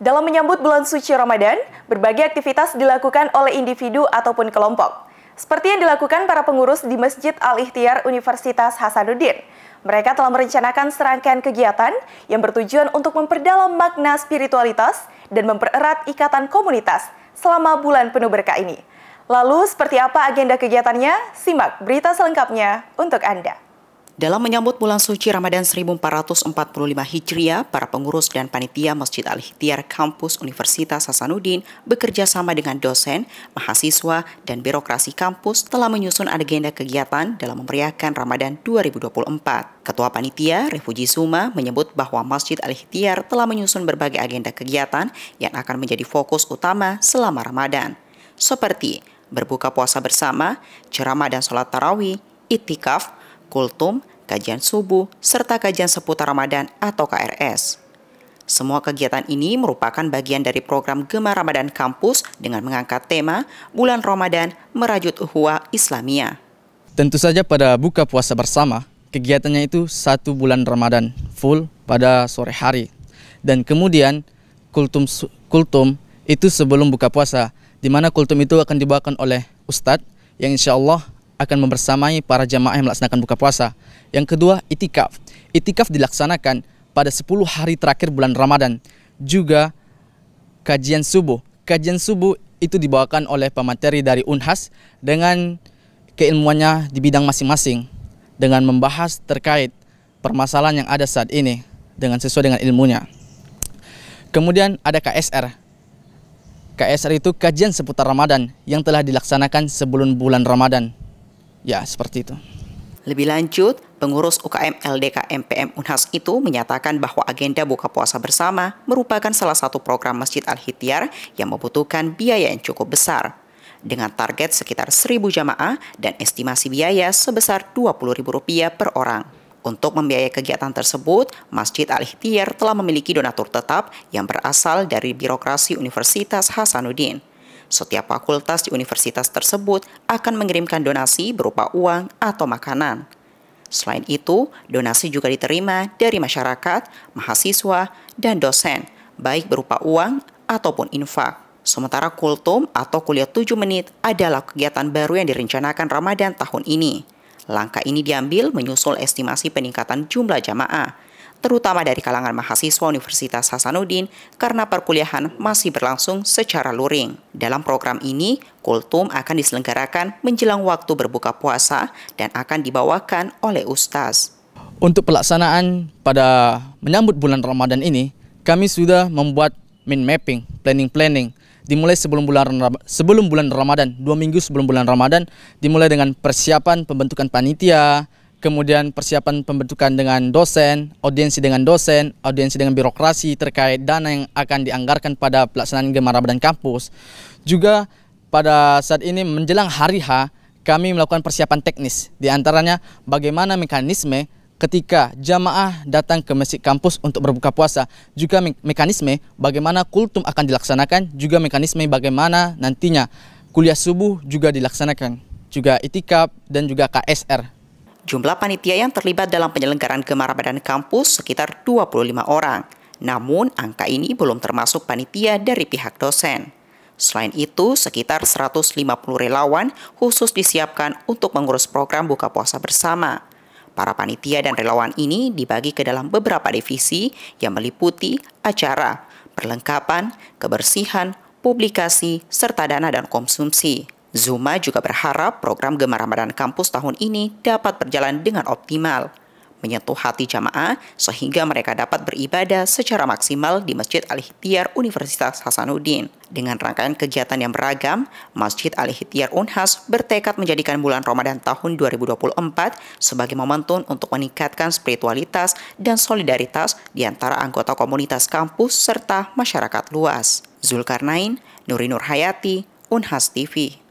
Dalam menyambut bulan suci Ramadan, berbagai aktivitas dilakukan oleh individu ataupun kelompok. Seperti yang dilakukan para pengurus di Masjid Al-Ikhtiar Universitas Hasanuddin. Mereka telah merencanakan serangkaian kegiatan yang bertujuan untuk memperdalam makna spiritualitas dan mempererat ikatan komunitas selama bulan penuh berkah ini. Lalu seperti apa agenda kegiatannya? Simak berita selengkapnya untuk Anda. Dalam menyambut bulan suci Ramadan 1445 Hijriah, para pengurus dan panitia Masjid al hitiar Kampus Universitas Hasanuddin bekerja sama dengan dosen, mahasiswa, dan birokrasi kampus telah menyusun agenda kegiatan dalam memeriahkan Ramadan 2024. Ketua Panitia, Refuji Suma, menyebut bahwa Masjid al hitiar telah menyusun berbagai agenda kegiatan yang akan menjadi fokus utama selama Ramadan, seperti berbuka puasa bersama, ceramah dan sholat tarawih, itikaf, kultum, kajian subuh, serta kajian seputar Ramadan atau KRS. Semua kegiatan ini merupakan bagian dari program Gemar Ramadan Kampus dengan mengangkat tema Bulan Ramadan Merajut Uhuwa Islamia. Tentu saja pada buka puasa bersama, kegiatannya itu satu bulan Ramadan full pada sore hari. Dan kemudian kultum, kultum itu sebelum buka puasa, di mana kultum itu akan dibawakan oleh Ustadz yang insya Allah akan membersamai para jamaah yang melaksanakan buka puasa. Yang kedua, itikaf. Itikaf dilaksanakan pada 10 hari terakhir bulan Ramadan. Juga kajian subuh. Kajian subuh itu dibawakan oleh pemateri dari Unhas dengan keilmuannya di bidang masing-masing dengan membahas terkait permasalahan yang ada saat ini dengan sesuai dengan ilmunya. Kemudian ada KSR. KSR itu kajian seputar Ramadan yang telah dilaksanakan sebelum bulan Ramadan. Ya, seperti itu. Lebih lanjut, Pengurus UKM LDK MPM Unhas itu menyatakan bahwa agenda buka puasa bersama merupakan salah satu program Masjid Al-Hityar yang membutuhkan biaya yang cukup besar. Dengan target sekitar 1.000 jamaah dan estimasi biaya sebesar Rp20.000 per orang. Untuk membiayai kegiatan tersebut, Masjid al hityar telah memiliki donatur tetap yang berasal dari birokrasi Universitas Hasanuddin. Setiap fakultas di universitas tersebut akan mengirimkan donasi berupa uang atau makanan. Selain itu, donasi juga diterima dari masyarakat, mahasiswa, dan dosen, baik berupa uang ataupun infak. Sementara kultum atau kuliah 7 menit adalah kegiatan baru yang direncanakan Ramadan tahun ini. Langkah ini diambil menyusul estimasi peningkatan jumlah jamaah terutama dari kalangan mahasiswa Universitas Hasanuddin karena perkuliahan masih berlangsung secara luring. Dalam program ini, kultum akan diselenggarakan menjelang waktu berbuka puasa dan akan dibawakan oleh ustaz. Untuk pelaksanaan pada menyambut bulan Ramadan ini, kami sudah membuat min mapping, planning-planning dimulai sebelum bulan sebelum bulan Ramadan, dua minggu sebelum bulan Ramadan dimulai dengan persiapan pembentukan panitia, kemudian persiapan pembentukan dengan dosen, audiensi dengan dosen, audiensi dengan birokrasi terkait dana yang akan dianggarkan pada pelaksanaan Gemar Ramadan Kampus. Juga pada saat ini menjelang hari H, kami melakukan persiapan teknis, diantaranya bagaimana mekanisme ketika jamaah datang ke masjid kampus untuk berbuka puasa, juga me mekanisme bagaimana kultum akan dilaksanakan, juga mekanisme bagaimana nantinya kuliah subuh juga dilaksanakan, juga itikaf dan juga KSR Jumlah panitia yang terlibat dalam penyelenggaraan Gemar Ramadan Kampus sekitar 25 orang. Namun, angka ini belum termasuk panitia dari pihak dosen. Selain itu, sekitar 150 relawan khusus disiapkan untuk mengurus program buka puasa bersama. Para panitia dan relawan ini dibagi ke dalam beberapa divisi yang meliputi acara, perlengkapan, kebersihan, publikasi, serta dana dan konsumsi. Zuma juga berharap program Gemar Ramadan Kampus tahun ini dapat berjalan dengan optimal, menyentuh hati jamaah sehingga mereka dapat beribadah secara maksimal di Masjid al hitiar Universitas Hasanuddin. Dengan rangkaian kegiatan yang beragam, Masjid al hitiar Unhas bertekad menjadikan bulan Ramadan tahun 2024 sebagai momentum untuk meningkatkan spiritualitas dan solidaritas di antara anggota komunitas kampus serta masyarakat luas. Zulkarnain, Nurinur Hayati, Unhas TV.